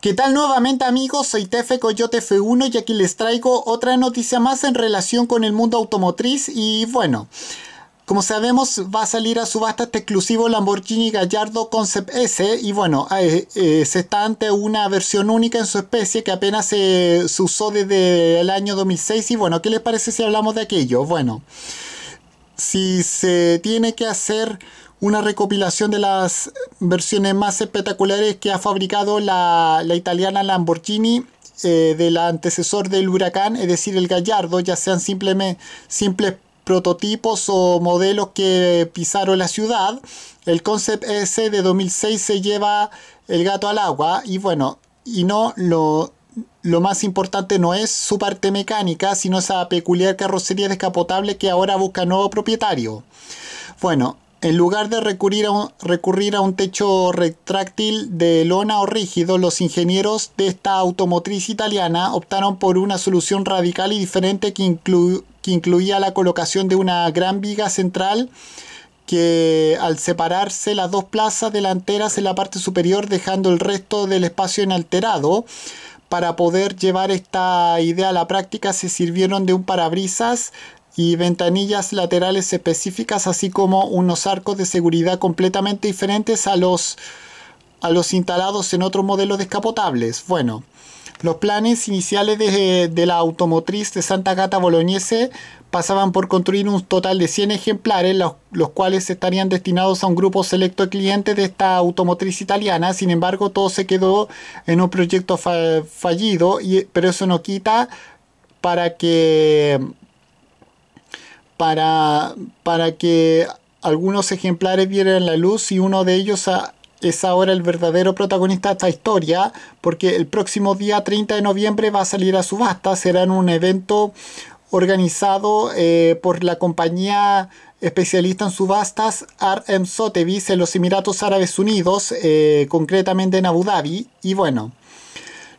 ¿Qué tal nuevamente amigos? Soy Tefe Coyote F1 y aquí les traigo otra noticia más en relación con el mundo automotriz y bueno... Como sabemos, va a salir a subasta este exclusivo Lamborghini Gallardo Concept S y bueno, eh, eh, se está ante una versión única en su especie que apenas se usó desde el año 2006 y bueno, ¿qué les parece si hablamos de aquello? Bueno si se tiene que hacer una recopilación de las versiones más espectaculares que ha fabricado la, italiana Lamborghini eh, del antecesor del huracán, es decir, el gallardo, ya sean simplemente simples prototipos o modelos que pisaron la ciudad. El concept S de 2006 se lleva el gato al agua y bueno, y no lo lo más importante no es su parte mecánica, sino esa peculiar carrocería descapotable que ahora busca nuevo propietario. Bueno, en lugar de recurrir a, un, techo retráctil de lona o rígido, los ingenieros de esta automotriz italiana optaron por una solución radical y diferente que, que incluía la colocación de una gran viga central que al separarse las dos plazas delanteras en la parte superior dejando el resto del espacio inalterado, para poder llevar esta idea a la práctica se sirvieron de un parabrisas y ventanillas laterales específicas, así como unos arcos de seguridad completamente diferentes a los, a los instalados en otros modelos descapotables. Bueno, los planes iniciales de, la automotriz de Santa Gata Bolognese pasaban por construir un total de 100 ejemplares, los, cuales estarían destinados a un grupo selecto de clientes de esta automotriz italiana. Sin embargo, todo se quedó en un proyecto fallido, pero eso no quita para que, para, para que algunos ejemplares vieran la luz y uno de ellos a, es ahora el verdadero protagonista de esta historia, porque el próximo día 30 de noviembre va a salir a subasta, será en un evento organizado eh, por la compañía especialista en subastas RM Sotheby's en los Emiratos Árabes Unidos, eh, concretamente en Abu Dhabi. Y bueno,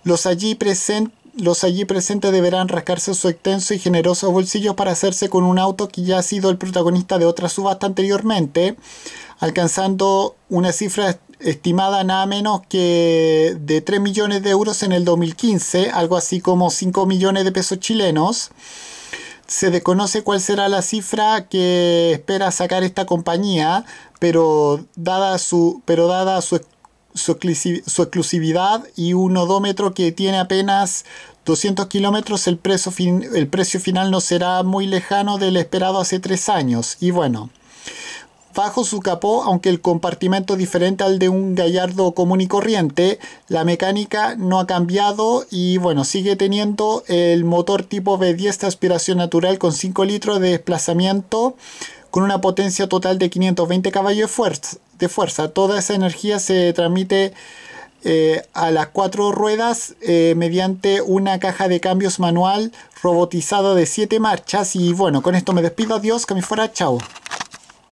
los allí presentes los allí presentes deberán rascarse su extenso y generoso bolsillo para hacerse con un auto que ya ha sido el protagonista de otra subasta anteriormente, alcanzando una cifra estimada nada menos que de 3 millones de euros en el 2015, algo así como 5 millones de pesos chilenos. Se desconoce cuál será la cifra que espera sacar esta compañía, pero dada su, pero dada su, exclusividad y un odómetro que tiene apenas 200 kilómetros, el, el precio final no será muy lejano del esperado hace tres años. Y bueno, Bajo su capó, aunque el compartimento es diferente al de un gallardo común y corriente, la mecánica no ha cambiado y bueno, sigue teniendo el motor tipo V10 de aspiración natural con 5 litros de desplazamiento con una potencia total de 520 caballos de fuerza. Toda esa energía se transmite eh, a las cuatro ruedas eh, mediante una caja de cambios manual robotizada de 7 marchas. Y bueno, con esto me despido. Adiós, que me fuera. Chao.